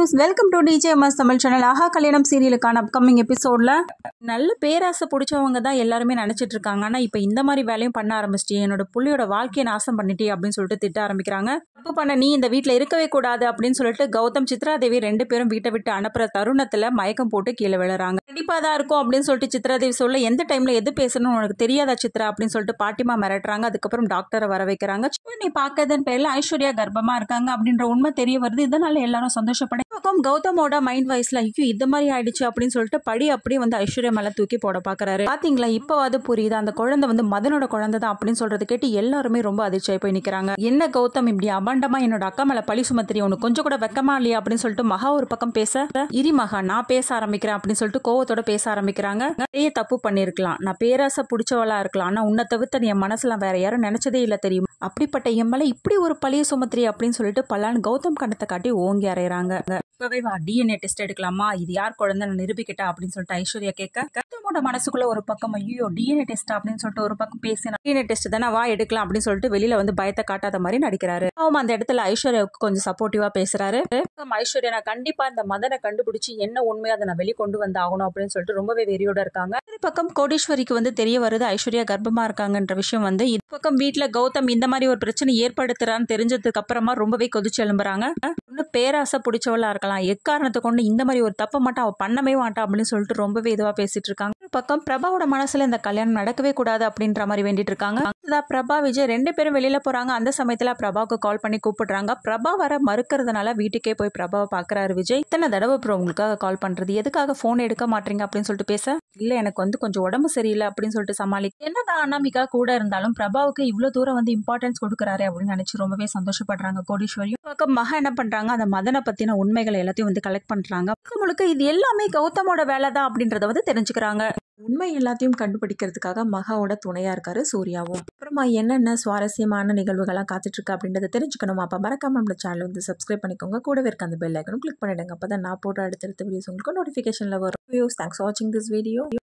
views welcome to DJ MS Tamil channel Aaha Kalyanam சீரியலுக்கான upcoming எபிசோடில் நல்ல பேராசை பிடிச்சவங்க தான் எல்லாருமே நினச்சிட்டு இருக்காங்க ஆனால் இப்போ இந்த மாதிரி வேலையும் பண்ண ஆரம்பிச்சிட்டு என்னோட புள்ளியோட வாழ்க்கையை நாசம் பண்ணிட்டே அப்படின்னு சொல்லிட்டு திட்ட ஆரம்பிக்கிறாங்க தப்பு பண்ண நீ இந்த வீட்டில் இருக்கவே கூடாது அப்படின்னு சொல்லிட்டு கௌதம் சித்ராதேவி ரெண்டு பேரும் வீட்டை விட்டு அனுப்புற தருணத்தில் மயக்கம் போட்டு கீழே விழுறாங்க கண்டிப்பாக தான் இருக்கும் அப்படின்னு சொல்லிட்டு சித்ராதேவி சொல்ல எந்த டைமில் எது பேசணும்னு உனக்கு தெரியாதா சித்ரா அப்படின்னு சொல்லிட்டு பாட்டிமா மிரட்டுறாங்க அதுக்கப்புறம் டாக்டரை வர வைக்கிறாங்க நீ பார்க்கறதுன்னு பேரில் ஐஸ்வர்யா கர்ப்பமாக இருக்காங்க அப்படின்ற உண்மை தெரிய வருது இதனால் எல்லாரும் சந்தோஷப்பட பக்கம் கௌதமோட மைண்ட் வாய்ஸ்ல ஐயோ இந்த மாதிரி ஆயிடுச்சு அப்படின்னு சொல்லிட்டு படி அப்படியே வந்து ஐஸ்வர்யா மேல தூக்கி போட பாக்குறாரு பாத்தீங்களா இப்பவாது புரியுது அந்த குழந்தை வந்து மதனோட குழந்தை தான் அப்படின்னு சொல்றது கேட்டு எல்லாருமே ரொம்ப அதிர்ச்சியாய் போய் நிக்கிறாங்க என்ன கௌதம் இப்படி அபாண்டமா என்னோட அக்கா மேல பழி சுமத்திரி உனக்கு கொஞ்சம் கூட வெக்கமா இல்லையா அப்படின்னு சொல்லிட்டு மகா ஒரு பக்கம் பேச இரி மகா நான் பேச ஆரம்பிக்கிறேன் அப்படின்னு சொல்லிட்டு கோவத்தோட பேச ஆரம்பிக்கிறாங்க நிறைய தப்பு பண்ணிருக்கலாம் நான் பேராசை பிடிச்சவளா இருக்கலாம் ஆனா உன்னை தவிர்த்த என் மனசுல வேற யாரும் நினைச்சதே இல்ல தெரியும் அப்படிப்பட்ட எம்மலை இப்படி ஒரு பழிய சுமத்திரி அப்படின்னு சொல்லிட்டு பல்லான் கௌதம் கணத்தை காட்டி ஓங்கி அறையறாங்க இப்பவே வா டிஎன்ஏ டெஸ்ட் எடுக்கலாமா இது யார் குழந்தை நான் நிரூபிக்கிட்டா அப்படின்னு சொல்லிட்டு ஐஸ்வர்யா கேட்க கத்தமோட மனசுக்குள்ள ஒரு பக்கம் ஐயோ டிஎன்ஏ டெஸ்ட் அப்படின்னு சொல்லிட்டு ஒரு பக்கம் பேசினா டிஎன்ஏ டெஸ்ட் தானே வா எடுக்கலாம் அப்படின்னு சொல்லிட்டு வெளியில வந்து பயத்தை காட்டாத மாதிரி நடிக்கிறாரு அவன் அந்த இடத்துல ஐஸ்வர்யாவுக்கு கொஞ்சம் சப்போர்ட்டிவா பேசுறாரு ஐஸ்வர்யா நான் கண்டிப்பா இந்த மதனை கண்டுபிடிச்சு என்ன உண்மையை அதை நான் கொண்டு வந்து ஆகணும் அப்படின்னு சொல்லிட்டு ரொம்பவே வெறியோட இருக்காங்க ஒரு பக்கம் கோடீஸ்வரிக்கு வந்து தெரிய வருது ஐஸ்வர்யா கர்ப்பமா இருக்காங்கன்ற விஷயம் வந்து பக்கம் வீட்டில் கௌதம் இந்த மாதிரி ஒரு பிரச்சனை ஏற்படுத்துறான்னு தெரிஞ்சதுக்கு அப்புறமா ரொம்பவே கொதிச்சு எழும்புறாங்க ஒன்று பேராசை பிடிச்சவளா இருக்கலாம் எக்காரணத்தை கொண்டு இந்த மாதிரி ஒரு தப்பை மட்டும் அவள் பண்ணவே மாட்டான் அப்படின்னு சொல்லிட்டு ரொம்பவே இதுவாக பேசிட்டு இருக்காங்க பக்கம் பிரபாவோட மனசுல இந்த கல்யாணம் நடக்கவே கூடாது அப்படின்ற மாதிரி வேண்டிட்டு இருக்காங்க பிரபா விஜய் ரெண்டு பேரும் வெளியில போறாங்க அந்த சமயத்துல பிரபாவுக்கு கால் பண்ணி கூப்பிடுறாங்க பிரபா வர மறுக்கிறதுனால வீட்டுக்கே போய் பிரபாவை பாக்குறாரு விஜய் இத்தனை தடவை உங்களுக்காக கால் பண்றது எதுக்காக போன் எடுக்க மாட்டீங்க அப்படின்னு சொல்லிட்டு பேச இல்ல எனக்கு வந்து கொஞ்சம் உடம்பு சரியில்லை அப்படின்னு சொல்லிட்டு சமாளிக்க என்னதான் அண்ணாமிகா கூட இருந்தாலும் பிரபாவுக்கு இவ்வளவு தூரம் வந்து இம்பார்ட்டன்ஸ் கொடுக்குறாரு அப்படின்னு நினைச்சு ரொம்பவே சந்தோஷப்படுறாங்க கோடீஸ்வரியும் பக்கம் மகா என்ன பண்ணுறாங்க அந்த மதனை பற்றின உண்மைகளை எல்லாத்தையும் வந்து கலெக்ட் பண்ணுறாங்க முழுக்க இது எல்லாமே கௌதமோட வேலை தான் அப்படின்றத வந்து தெரிஞ்சுக்கிறாங்க உண்மை எல்லாத்தையும் கண்டுபிடிக்கிறதுக்காக மகாவோட துணையாக இருக்காரு சூர்யாவும் அப்புறமா என்னென்ன சுவாரஸ்யமான நிகழ்வுகள்லாம் காத்துட்ருக்கு அப்படின்றத தெரிஞ்சுக்கணும் அப்போ மறக்காம நம்ம சேனல் வந்து சப்ஸ்கிரைப் பண்ணிக்கோங்க கூடவே இருக்க அந்த பெல் ஐக்கனும் கிளிக் பண்ணிடுங்க அப்போ தான் நான் போடுற அடுத்தடுத்த வீடியோஸ் உங்களுக்கு நோட்டிஃபிகேஷனில் வரும் வியூஸ் தேங்க்ஸ் வாட்சிங் திஸ் வீடியோ